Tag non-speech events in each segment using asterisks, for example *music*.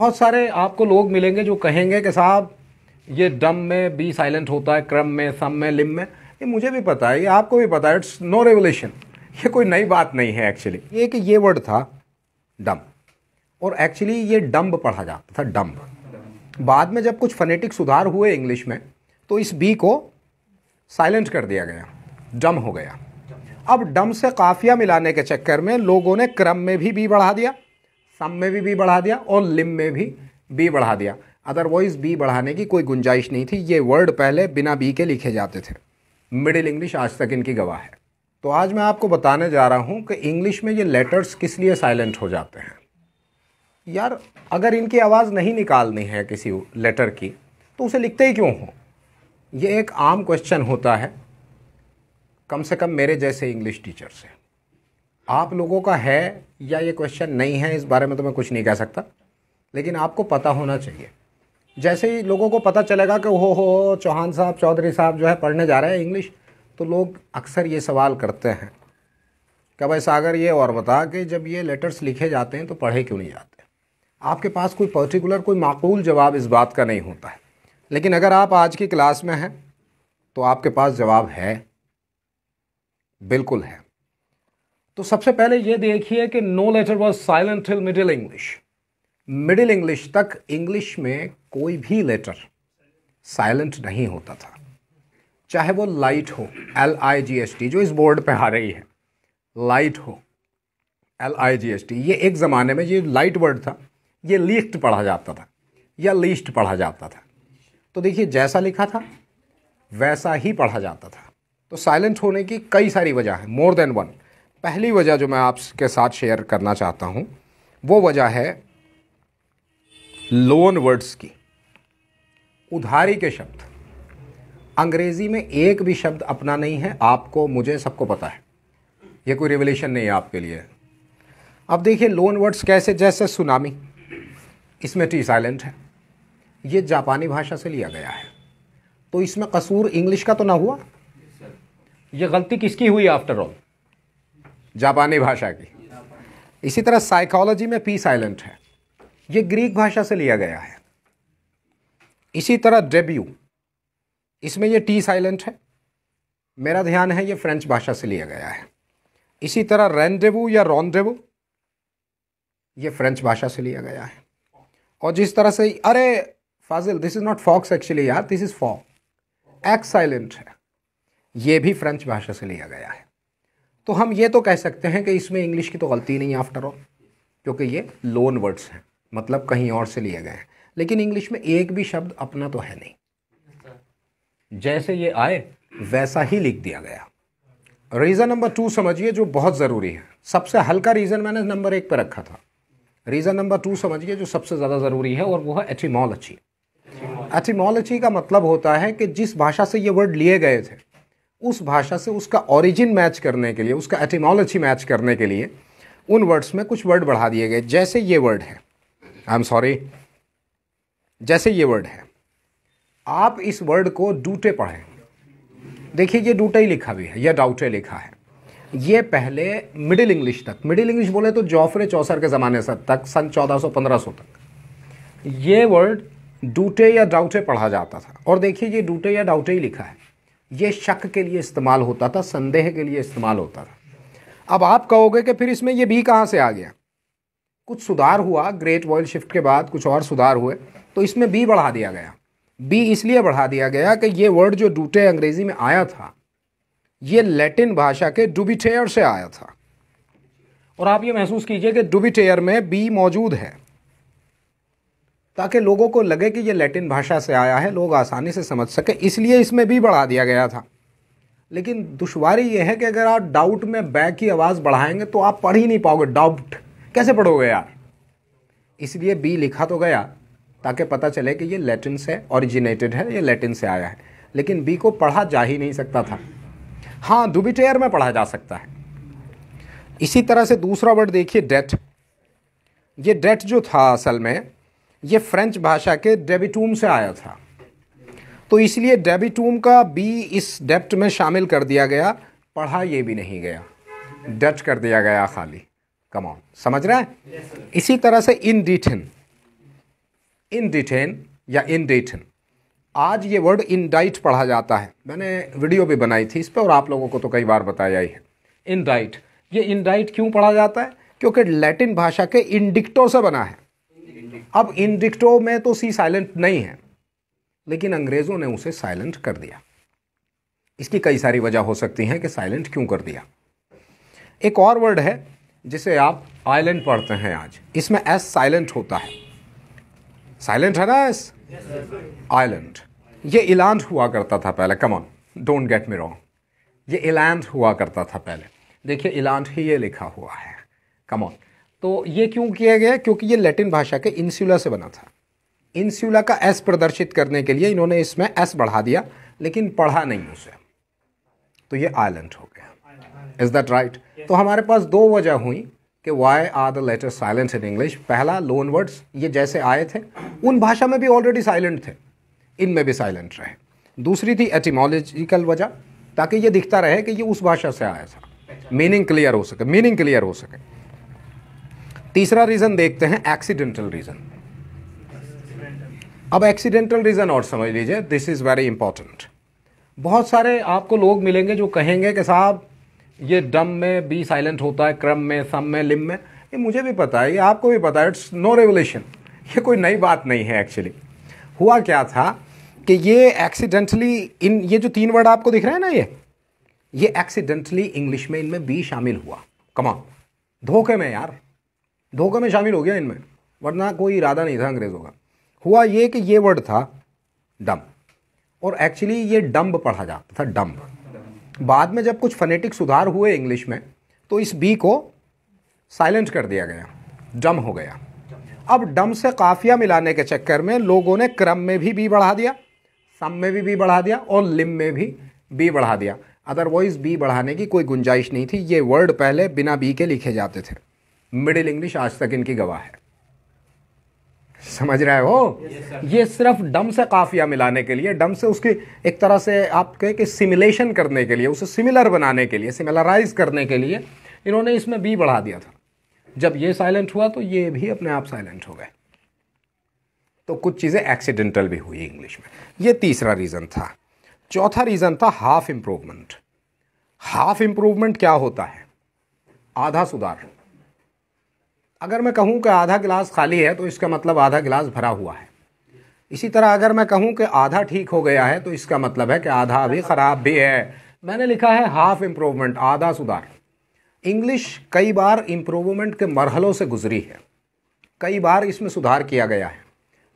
बहुत सारे आपको लोग मिलेंगे जो कहेंगे कि साहब ये डम में बी साइलेंट होता है क्रम में सम में लिम में ये मुझे भी पता है ये आपको भी पता है इट्स नो रेवोल्यूशन ये कोई नई बात नहीं है एक्चुअली ये कि ये वर्ड था डम और एक्चुअली ये डम्ब पढ़ा जाता था डम्ब बाद में जब कुछ फनेटिक सुधार हुए इंग्लिश में तो इस बी को साइलेंट कर दिया गया डम हो गया अब डम से काफिया मिलाने के चक्कर में लोगों ने क्रम में भी बी बढ़ा दिया सम में भी बी बढ़ा दिया और लिम में भी बी बढ़ा दिया अदरवाइज बी बढ़ाने की कोई गुंजाइश नहीं थी ये वर्ड पहले बिना बी के लिखे जाते थे मिडिल इंग्लिश आज तक इनकी गवाह है तो आज मैं आपको बताने जा रहा हूँ कि इंग्लिश में ये लेटर्स किस लिए साइलेंट हो जाते हैं यार अगर इनकी आवाज़ नहीं निकालनी है किसी लेटर की तो उसे लिखते ही क्यों हो ये एक आम क्वेश्चन होता है कम से कम मेरे जैसे इंग्लिश टीचर से आप लोगों का है या ये क्वेश्चन नहीं है इस बारे में तो मैं कुछ नहीं कह सकता लेकिन आपको पता होना चाहिए जैसे ही लोगों को पता चलेगा कि हो हो चौहान साहब चौधरी साहब जो है पढ़ने जा रहे हैं इंग्लिश तो लोग अक्सर ये सवाल करते हैं क्या भाई सागर ये और बता कि जब ये लेटर्स लिखे जाते हैं तो पढ़े क्यों नहीं जाते आपके पास कोई पर्टिकुलर कोई माकूल जवाब इस बात का नहीं होता है लेकिन अगर आप आज की क्लास में हैं तो आपके पास जवाब है बिल्कुल है तो सबसे पहले ये देखिए कि no letter was silent till Middle English Middle English तक इंग्लिश में कोई भी लेटर साइलेंट नहीं होता था चाहे वो लाइट हो L I G S T जो इस बोर्ड पे आ रही है लाइट हो L I G S T ये एक ज़माने में ये लाइट वर्ड था ये लिस्ट पढ़ा जाता था या लिस्ट पढ़ा जाता था तो देखिए जैसा लिखा था वैसा ही पढ़ा जाता था तो साइलेंट होने की कई सारी वजह है मोर देन वन पहली वजह जो मैं आपके साथ शेयर करना चाहता हूँ वो वजह है लोन वर्ड्स की उधारी के शब्द अंग्रेज़ी में एक भी शब्द अपना नहीं है आपको मुझे सबको पता है ये कोई रिवलेशन नहीं है आपके लिए अब देखिए लोन वर्ड्स कैसे जैसे सुनामी इसमें टी साइलेंट है ये जापानी भाषा से लिया गया है तो इसमें कसूर इंग्लिश का तो ना हुआ ये गलती किसकी हुई आफ्टर ऑल जापानी भाषा की इसी तरह साइकोलॉजी में पी साइलेंट है ये ग्रीक भाषा से लिया गया है इसी तरह डेब्यू इसमें ये टी साइलेंट है मेरा ध्यान है ये फ्रेंच भाषा से लिया गया है इसी तरह रेंडेवू या रॉन्डेवू ये फ्रेंच भाषा से लिया गया है और जिस तरह से अरे Fazil this is not fox actually यार this is folk X silent है ये भी फ्रेंच भाषा से लिया गया है तो हम ये तो कह सकते हैं कि इसमें इंग्लिश की तो गलती नहीं आफ्टर ऑल क्योंकि ये लोन वर्ड्स हैं मतलब कहीं और से लिए गए हैं लेकिन इंग्लिश में एक भी शब्द अपना तो है नहीं जैसे ये आए वैसा ही लिख दिया गया रीज़न नंबर टू समझिए जो बहुत ज़रूरी है सबसे हल्का रीज़न मैंने नंबर एक पर रखा था रीज़न नंबर टू समझिए जो सबसे ज़्यादा ज़रूरी है और वो है एथीमोलॉजी एथीमोलॉजी का मतलब होता है कि जिस भाषा से ये वर्ड लिए गए थे उस भाषा से उसका ओरिजिन मैच करने के लिए उसका एटिमोलॉजी मैच करने के लिए उन वर्ड्स में कुछ वर्ड बढ़ा दिए गए जैसे ये वर्ड है आई एम सॉरी जैसे ये वर्ड है आप इस वर्ड को डूटे पढ़ें देखिए ये डूटे ही लिखा भी है या डाउटे लिखा है ये पहले मिडिल इंग्लिश तक मिडिल इंग्लिश बोले तो जॉफरे चौसर के ज़माने से तक सन 1400-1500 तक ये वर्ड डूटे या डाउटे पढ़ा जाता था और देखिए ये डूटे या डाउटे ही लिखा है ये शक के लिए इस्तेमाल होता था संदेह के लिए इस्तेमाल होता था अब आप कहोगे कि फिर इसमें ये भी कहाँ से आ गया कुछ सुधार हुआ ग्रेट वॉयल शिफ्ट के बाद कुछ और सुधार हुए तो इसमें बी बढ़ा दिया गया बी इसलिए बढ़ा दिया गया कि ये वर्ड जो डूटे अंग्रेज़ी में आया था ये लैटिन भाषा के डुबिटेयर से आया था और आप ये महसूस कीजिए कि डुबिटेयर में बी मौजूद है ताकि लोगों को लगे कि ये लैटिन भाषा से आया है लोग आसानी से समझ सके इसलिए इसमें भी बढ़ा दिया गया था लेकिन दुशारी ये है कि अगर आप डाउट में बैक की आवाज़ बढ़ाएंगे तो आप पढ़ ही नहीं पाओगे डाउट कैसे पढ़ोगे यार इसलिए बी लिखा तो गया ताकि पता चले कि ये लैटिन से ओरिजिनेटेड है ये लैटिन से आया है लेकिन बी को पढ़ा जा ही नहीं सकता था हाँ दुबिटेयर में पढ़ा जा सकता है इसी तरह से दूसरा वर्ड देखिए डेट ये डेट जो था असल में ये फ्रेंच भाषा के डेबिटूम से आया था तो इसलिए डेबिटूम का बी इस डेप्ट में शामिल कर दिया गया पढ़ा ये भी नहीं गया डच कर दिया गया खाली कमाउन समझ रहे है इसी तरह से इन डिटेन इन डिटेन या इन डिटेन आज ये वर्ड इन डाइट पढ़ा जाता है मैंने वीडियो भी बनाई थी इस पर और आप लोगों को तो कई बार बताया ही है इनडाइट ये इनडाइट क्यों पढ़ा जाता है क्योंकि लैटिन भाषा के इंडिक्टो से बना है अब इन इंडिक्टो में तो सी साइलेंट नहीं है लेकिन अंग्रेज़ों ने उसे साइलेंट कर दिया इसकी कई सारी वजह हो सकती हैं कि साइलेंट क्यों कर दिया एक और वर्ड है जिसे आप आइलैंड पढ़ते हैं आज इसमें एस साइलेंट होता है साइलेंट है ना एस आइलैंड ये इलांड हुआ करता था पहले come on don't get me wrong ये इलांड हुआ करता था पहले देखिए इलांड ही ये लिखा हुआ है कमॉन तो ये क्यों किया गया क्योंकि ये लैटिन भाषा के इंस्यूला से बना था इंस्यूला का एस प्रदर्शित करने के लिए इन्होंने इसमें एस बढ़ा दिया लेकिन पढ़ा नहीं उसे तो ये आइलैंड हो गया इज़ दैट राइट तो हमारे पास दो वजह हुई कि why are the letter silent in English पहला लोन वर्ड्स ये जैसे आए थे उन भाषा में भी ऑलरेडी साइलेंट थे इनमें भी साइलेंट रहे दूसरी थी एटीमोलॉजिकल वजह ताकि ये दिखता रहे कि ये उस भाषा से आया था मीनिंग क्लियर हो सके मीनिंग क्लियर हो सके तीसरा रीज़न देखते हैं एक्सीडेंटल रीज़न अब एक्सीडेंटल रीज़न और समझ लीजिए दिस इज़ वेरी इंपॉर्टेंट बहुत सारे आपको लोग मिलेंगे जो कहेंगे कि साहब ये डम में बी साइलेंट होता है क्रम में सम में लिम में ये मुझे भी पता है ये आपको भी पता है इट्स नो रेवोल्यूशन ये कोई नई बात नहीं है एक्चुअली हुआ क्या था कि ये एक्सीडेंटली इन ये जो तीन वर्ड आपको दिख रहे हैं ना ये ये एक्सीडेंटली इंग्लिश में इनमें बी शामिल हुआ कमा धोखे में यार धोखा में शामिल हो गया इनमें वरना कोई इरादा नहीं था अंग्रेज़ों का हुआ ये कि ये वर्ड था डम और एक्चुअली ये डम्ब पढ़ा जाता था डम्ब बाद में जब कुछ फनेटिक सुधार हुए इंग्लिश में तो इस बी को साइलेंट कर दिया गया डम हो गया अब डम से काफिया मिलाने के चक्कर में लोगों ने क्रम में भी बी बढ़ा दिया सम में भी बी बढ़ा दिया और लिम में भी बी बढ़ा दिया अदरवाइज़ बी बढ़ाने की कोई गुंजाइश नहीं थी ये वर्ड पहले बिना बी के लिखे जाते थे मिडिल इंग्लिश आज तक इनकी गवाह है समझ रहे हो ये सिर्फ डम से काफिया मिलाने के लिए डम से उसकी एक तरह से आप कहें कि सिमुलेशन करने के लिए उसे सिमिलर बनाने के लिए सिमिलराइज करने के लिए इन्होंने इसमें बी बढ़ा दिया था जब ये साइलेंट हुआ तो ये भी अपने आप साइलेंट हो गए तो कुछ चीज़ें एक्सीडेंटल भी हुई इंग्लिश में ये तीसरा रीज़न था चौथा रीज़न था हाफ इम्प्रूवमेंट हाफ इम्प्रूवमेंट क्या होता है आधा सुधार अगर मैं कहूँ कि आधा गिलास खाली है तो इसका मतलब आधा गिलास भरा हुआ है इसी तरह अगर मैं कहूँ कि आधा ठीक हो गया है तो इसका मतलब है कि आधा अभी ख़राब भी है मैंने लिखा है हाफ इम्प्रूवमेंट आधा सुधार इंग्लिश कई बार इम्प्रूवमेंट के मरहलों से गुजरी है कई बार इसमें सुधार किया गया है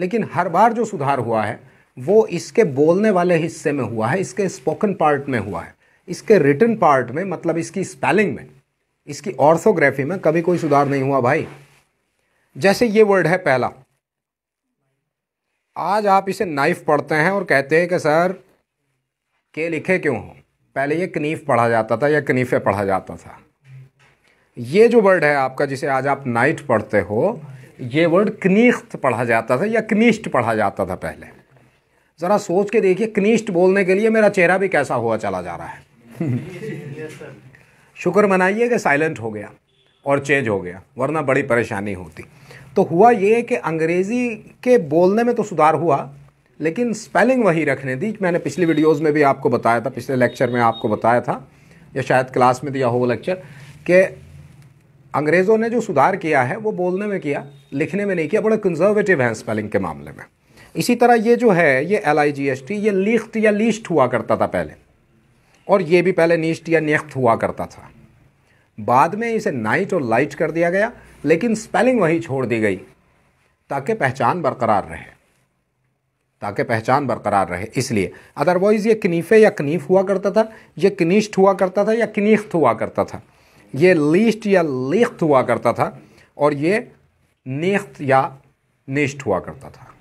लेकिन हर बार जो सुधार हुआ है वो इसके बोलने वाले हिस्से में हुआ है इसके स्पोकन पार्ट में हुआ है इसके रिटर्न पार्ट में मतलब इसकी स्पेलिंग में इसकी ऑर्थोग्राफी में कभी कोई सुधार नहीं हुआ भाई जैसे ये वर्ड है पहला आज आप इसे नाइफ पढ़ते हैं और कहते हैं कि सर के लिखे क्यों हो पहले ये कनीफ पढ़ा जाता था या कनीफे पढ़ा जाता था ये जो वर्ड है आपका जिसे आज आप नाइट पढ़ते हो ये वर्ड कनीख्त पढ़ा जाता था या कनिष्ट पढ़ा जाता था पहले ज़रा सोच के देखिए कनिष्ट बोलने के लिए मेरा चेहरा भी कैसा हुआ चला जा रहा है *laughs* शुक्र मनाइए कि साइलेंट हो गया और चेंज हो गया वरना बड़ी परेशानी होती तो हुआ ये कि अंग्रेज़ी के बोलने में तो सुधार हुआ लेकिन स्पेलिंग वही रखने दी मैंने पिछली वीडियोस में भी आपको बताया था पिछले लेक्चर में आपको बताया था या शायद क्लास में दिया हो लेक्चर कि अंग्रेज़ों ने जो सुधार किया है वो बोलने में किया लिखने में नहीं किया बड़ा कंजर्वेटिव है स्पेलिंग के मामले में इसी तरह ये जो है ये एल आई जी एस टी ये लिख्त या लिस्ट हुआ करता था पहले और ये भी पहले नीस्ट या नेख्त हुआ करता था बाद में इसे नाइट और लाइट कर दिया गया लेकिन स्पेलिंग वही छोड़ दी गई ताकि पहचान बरकरार रहे ताकि पहचान बरकरार रहे इसलिए अदरवाइज़ ये कनीफ़े या कनीफ हुआ करता था ये कनीस्ट हुआ करता था या कनीख्त हुआ करता था ये लिस्ट या लिख्त हुआ करता था और ये नेख्त या निष्ठ हुआ करता था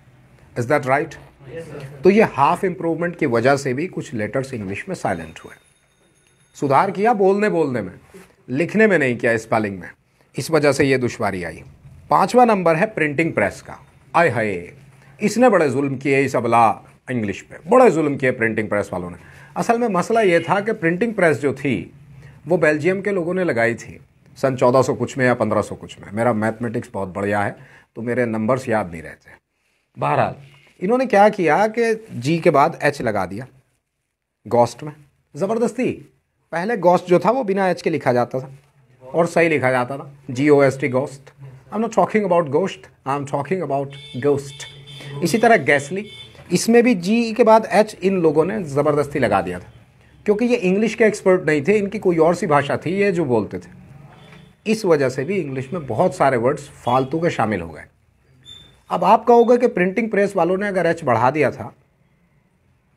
इज़ दैट राइट तो ये हाफ इम्प्रूवमेंट की वजह से भी कुछ लेटर्स इंग्लिश में साइलेंट हुए सुधार किया बोलने बोलने में लिखने में नहीं किया स्पेलिंग में इस वजह से ये दुश्वारी आई पांचवा नंबर है प्रिंटिंग प्रेस का आय हाय इसने बड़े जुल्म किए इस अबला इंग्लिश पे बड़े जुल्म किए प्रिंटिंग प्रेस वालों ने असल में मसला ये था कि प्रिंटिंग प्रेस जो थी वो बेल्जियम के लोगों ने लगाई थी सन 1400 कुछ में या 1500 कुछ में मेरा मैथमेटिक्स बहुत बढ़िया है तो मेरे नंबर्स याद नहीं रहते बहरहाल इन्होंने क्या किया कि जी के बाद एच लगा दिया गोस्ट में ज़बरदस्ती पहले गोस्ट जो था वो बिना एच के लिखा जाता था और सही लिखा जाता था G O S T ghost I am not talking about ghost I am talking about ghost इसी तरह गैसली इसमें भी जी के बाद एच इन लोगों ने ज़बरदस्ती लगा दिया था क्योंकि ये इंग्लिश के एक्सपर्ट नहीं थे इनकी कोई और सी भाषा थी ये जो बोलते थे इस वजह से भी इंग्लिश में बहुत सारे वर्ड्स फालतू के शामिल हो गए अब आप कहोगे कि प्रिंटिंग प्रेस वालों ने अगर एच बढ़ा दिया था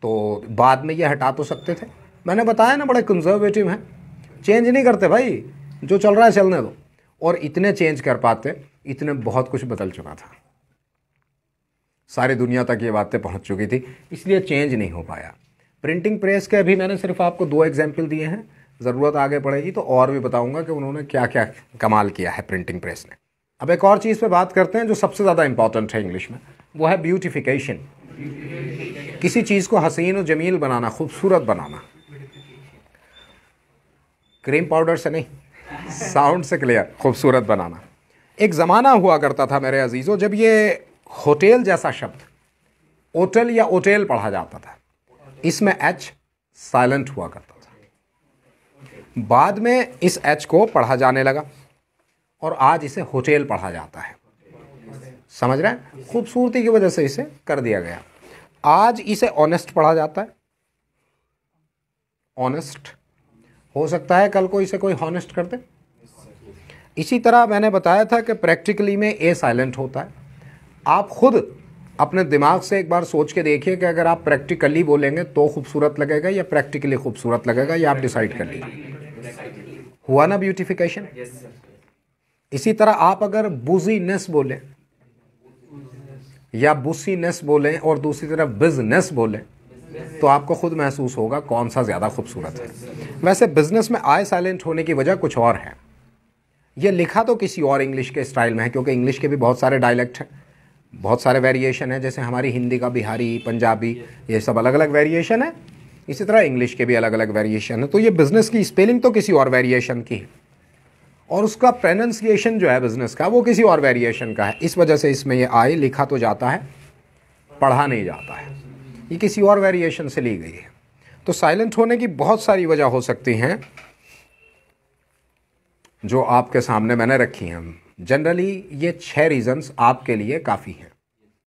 तो बाद में ये हटा तो सकते थे मैंने बताया ना बड़े कंजर्वेटिव हैं चेंज नहीं करते भाई जो चल रहा है चलने दो और इतने चेंज कर पाते इतने बहुत कुछ बदल चुका था सारी दुनिया तक ये बातें पहुंच चुकी थी इसलिए चेंज नहीं हो पाया प्रिंटिंग प्रेस के अभी मैंने सिर्फ आपको दो एग्जाम्पल दिए हैं ज़रूरत आगे पड़ेगी तो और भी बताऊंगा कि उन्होंने क्या क्या कमाल किया है प्रिंटिंग प्रेस ने अब एक और चीज़ पे बात करते हैं जो सबसे ज़्यादा इंपॉर्टेंट है इंग्लिश में वो है ब्यूटिफिकेशन किसी चीज़ को हसीन और जमील बनाना खूबसूरत बनाना क्रीम पाउडर से नहीं साउंड से क्लियर खूबसूरत बनाना एक ज़माना हुआ करता था मेरे अजीज़ों जब ये होटेल जैसा शब्द ओटल या ओटेल पढ़ा जाता था इसमें एच साइलेंट हुआ करता था बाद में इस एच को पढ़ा जाने लगा और आज इसे होटेल पढ़ा जाता है समझ रहे हैं खूबसूरती की वजह से इसे कर दिया गया आज इसे ऑनेस्ट पढ़ा जाता है ऑनेस्ट हो सकता है कल को इसे कोई हॉनेस्ट कर दे इसी तरह मैंने बताया था कि प्रैक्टिकली में ए साइलेंट होता है आप खुद अपने दिमाग से एक बार सोच के देखिए कि अगर आप प्रैक्टिकली बोलेंगे तो खूबसूरत लगेगा या प्रैक्टिकली खूबसूरत लगेगा या आप डिसाइड कर लीजिए हुआ ना ब्यूटिफिकेशन इसी तरह आप अगर बुजीनेस बोलें या बुसीनेस बोलें और दूसरी तरफ बिजनेस बोलें तो आपको खुद महसूस होगा कौन सा ज़्यादा खूबसूरत है वैसे बिजनेस में आय साइलेंट होने की वजह कुछ और है ये लिखा तो किसी और इंग्लिश के स्टाइल में है क्योंकि इंग्लिश के भी बहुत सारे डायलैक्ट हैं बहुत सारे वेरिएशन हैं जैसे हमारी हिंदी का बिहारी पंजाबी ये सब अलग अलग वेरिएशन है इसी तरह इंग्लिश के भी अलग अलग वेरिएशन है तो ये बिज़नेस की स्पेलिंग तो किसी और वेरिएशन की है और उसका प्रोनंसिएशन जो है बिज़नेस का वो किसी और वेरिएशन का है इस वजह से इसमें ये आई लिखा तो जाता है पढ़ा नहीं जाता है ये किसी और वेरिएशन से ली गई है तो साइलेंट होने की बहुत सारी वजह हो सकती हैं जो आपके सामने मैंने रखी हैं जनरली ये छः रीज़न्स आपके लिए काफ़ी हैं